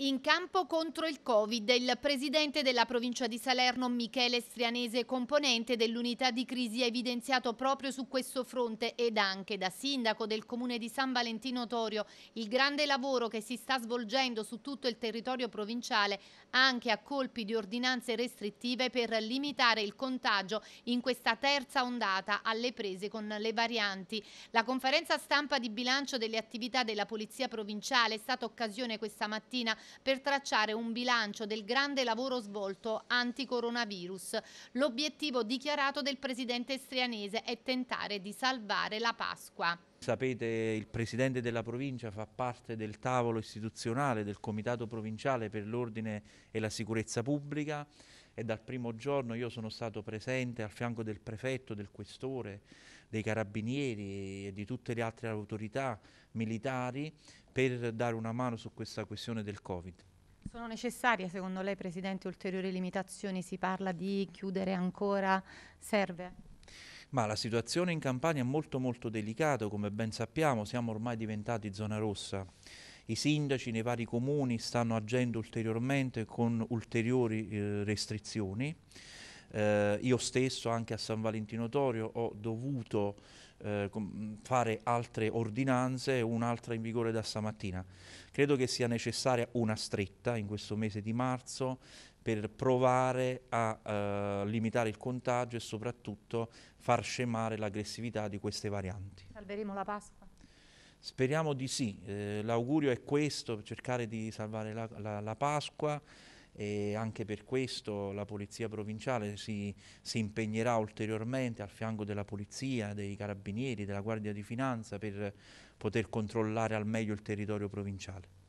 In campo contro il Covid, il presidente della provincia di Salerno, Michele Strianese, componente dell'unità di crisi, ha evidenziato proprio su questo fronte ed anche da sindaco del comune di San Valentino Torio il grande lavoro che si sta svolgendo su tutto il territorio provinciale anche a colpi di ordinanze restrittive per limitare il contagio in questa terza ondata alle prese con le varianti. La conferenza stampa di bilancio delle attività della Polizia Provinciale è stata occasione questa mattina per tracciare un bilancio del grande lavoro svolto anticoronavirus. L'obiettivo dichiarato del presidente strianese è tentare di salvare la Pasqua. Sapete, il presidente della provincia fa parte del tavolo istituzionale del Comitato Provinciale per l'Ordine e la Sicurezza Pubblica e dal primo giorno io sono stato presente al fianco del prefetto, del questore, dei carabinieri e di tutte le altre autorità militari per dare una mano su questa questione del Covid. Sono necessarie secondo lei Presidente ulteriori limitazioni? Si parla di chiudere ancora, serve? Ma la situazione in Campania è molto molto delicata, come ben sappiamo siamo ormai diventati zona rossa i sindaci nei vari comuni stanno agendo ulteriormente con ulteriori eh, restrizioni. Eh, io stesso anche a San Valentino Torio ho dovuto eh, fare altre ordinanze, un'altra in vigore da stamattina. Credo che sia necessaria una stretta in questo mese di marzo per provare a eh, limitare il contagio e soprattutto far scemare l'aggressività di queste varianti. Salveremo la Pasqua. Speriamo di sì, eh, l'augurio è questo, cercare di salvare la, la, la, Pasqua e anche per questo la Polizia Provinciale si, si, impegnerà ulteriormente al fianco della Polizia, dei Carabinieri, della Guardia di Finanza per poter controllare al meglio il territorio provinciale.